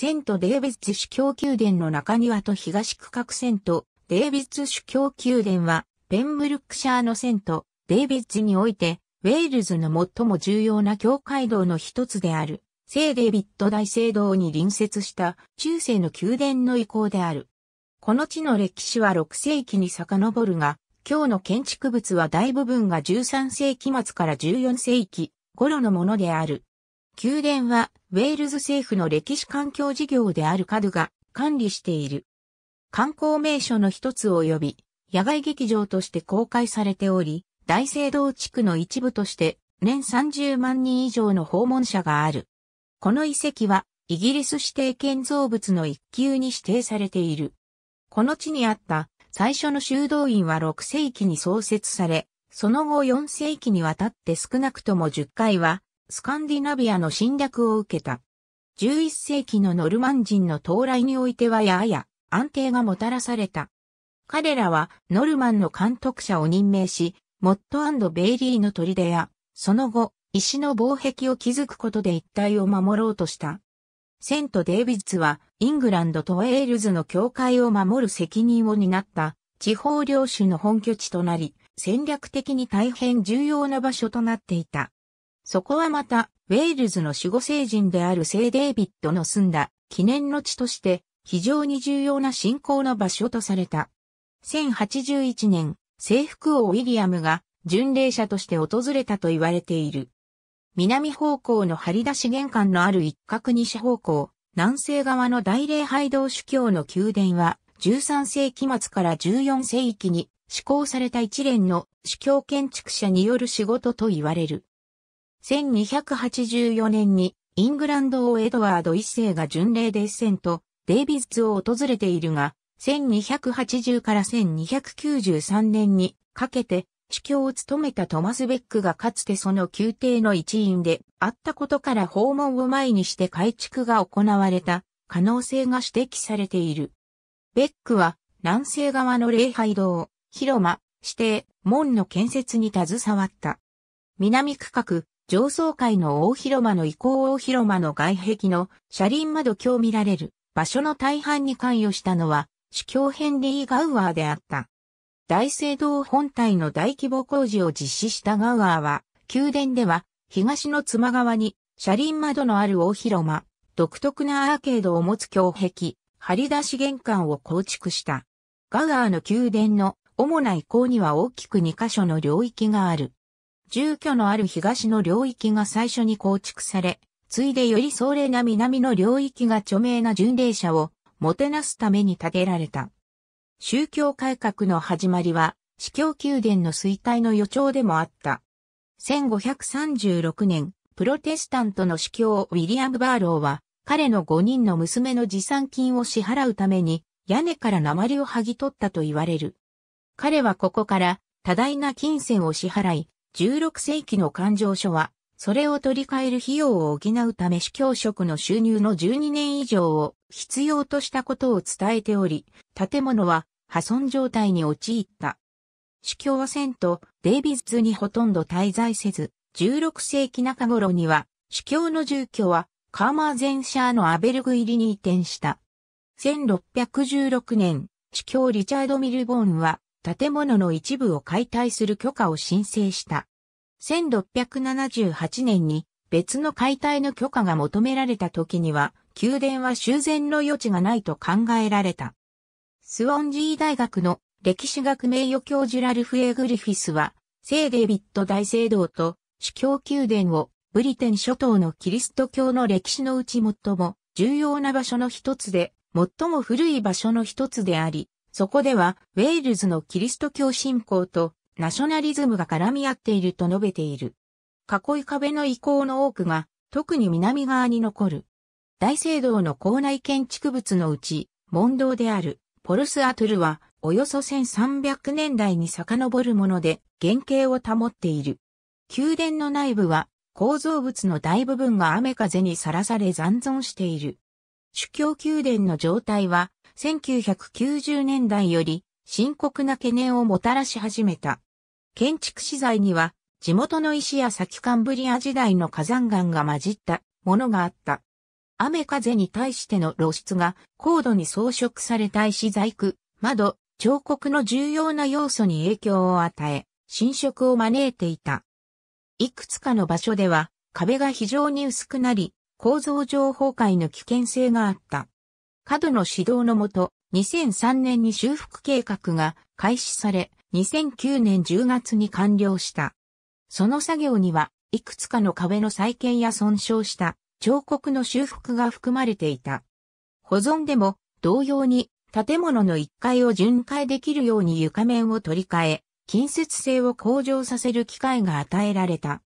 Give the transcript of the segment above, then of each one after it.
セント・デービッツ主教宮殿の中庭と東区画セント・デービッツ主教宮殿は、ペンブルックシャーのセント・デービッツにおいて、ウェールズの最も重要な教会堂の一つである、聖デイビッド大聖堂に隣接した中世の宮殿の遺構である。この地の歴史は6世紀に遡るが、今日の建築物は大部分が13世紀末から14世紀頃のものである。宮殿は、ウェールズ政府の歴史環境事業であるカドが管理している。観光名所の一つ及び、野外劇場として公開されており、大聖堂地区の一部として年30万人以上の訪問者がある。この遺跡はイギリス指定建造物の一級に指定されている。この地にあった最初の修道院は6世紀に創設され、その後4世紀にわたって少なくとも10回はスカンディナビアの侵略を受けた。11世紀のノルマン人の到来においてはやや安定がもたらされた。彼らはノルマンの監督者を任命し、モットベイリーの砦や、その後、石の防壁を築くことで一帯を守ろうとした。セント・デイビッツは、イングランドとウェールズの境界を守る責任を担った、地方領主の本拠地となり、戦略的に大変重要な場所となっていた。そこはまた、ウェールズの守護聖人である聖デイビッドの住んだ記念の地として非常に重要な信仰の場所とされた。1081年、征服王ウィリアムが巡礼者として訪れたと言われている。南方向の張り出し玄関のある一角西方向、南西側の大礼拝堂主教の宮殿は、13世紀末から14世紀に施行された一連の主教建築者による仕事と言われる。1284年にイングランド王エドワード一世が巡礼でエッセンとデイビズを訪れているが、1280から1293年にかけて主教を務めたトマス・ベックがかつてその宮廷の一員であったことから訪問を前にして改築が行われた可能性が指摘されている。ベックは南西側の礼拝堂、広間、指定、門の建設に携わった。南区画、上層階の大広間の移行大広間の外壁の車輪窓鏡見られる場所の大半に関与したのは主教ヘンリー・ガウアーであった。大聖堂本体の大規模工事を実施したガウアーは、宮殿では東の妻側に車輪窓のある大広間、独特なアーケードを持つ胸壁、張り出し玄関を構築した。ガウアーの宮殿の主な移行には大きく2カ所の領域がある。住居のある東の領域が最初に構築され、ついでより壮麗な南の領域が著名な巡礼者をもてなすために建てられた。宗教改革の始まりは、司教宮殿の衰退の予兆でもあった。1536年、プロテスタントの司教ウィリアム・バーローは、彼の5人の娘の持参金を支払うために、屋根から鉛を剥ぎ取ったと言われる。彼はここから、多大な金銭を支払い、16世紀の勘定書は、それを取り替える費用を補うため主教職の収入の12年以上を必要としたことを伝えており、建物は破損状態に陥った。主教はセント・デイビズにほとんど滞在せず、16世紀中頃には、主教の住居はカーマーゼンシャーのアベルグ入りに移転した。1616年、主教リチャード・ミルボーンは建物の一部を解体する許可を申請した。1678年に別の解体の許可が求められた時には、宮殿は修繕の余地がないと考えられた。スウォンジー大学の歴史学名誉教授ラルフ・エグリフィスは、聖デビット大聖堂と主教宮殿をブリテン諸島のキリスト教の歴史のうち最も重要な場所の一つで、最も古い場所の一つであり、そこでは、ウェールズのキリスト教信仰とナショナリズムが絡み合っていると述べている。囲い壁の遺構の多くが、特に南側に残る。大聖堂の校内建築物のうち、問答であるポルスアトゥルは、およそ1300年代に遡るもので、原型を保っている。宮殿の内部は、構造物の大部分が雨風にさらされ残存している。主教宮殿の状態は、1990年代より深刻な懸念をもたらし始めた。建築資材には地元の石や先カンブリア時代の火山岩が混じったものがあった。雨風に対しての露出が高度に装飾された石細工、窓、彫刻の重要な要素に影響を与え、侵食を招いていた。いくつかの場所では壁が非常に薄くなり、構造上崩壊の危険性があった。過度の指導のもと、2003年に修復計画が開始され、2009年10月に完了した。その作業には、いくつかの壁の再建や損傷した彫刻の修復が含まれていた。保存でも同様に建物の1階を巡回できるように床面を取り替え、近接性を向上させる機会が与えられた。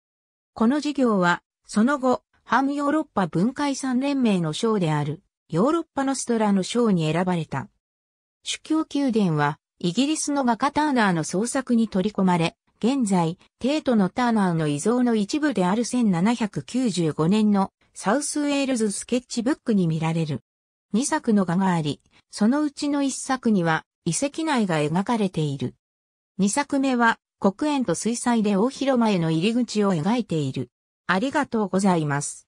この事業は、その後、反ヨーロッパ文化遺産連盟の章であるヨーロッパのストラの賞に選ばれた。主教宮殿は、イギリスの画家ターナーの創作に取り込まれ、現在、帝都のターナーの遺像の一部である1795年のサウスウェールズスケッチブックに見られる。2作の画があり、そのうちの1作には遺跡内が描かれている。2作目は黒煙と水彩で大広間への入り口を描いている。ありがとうございます。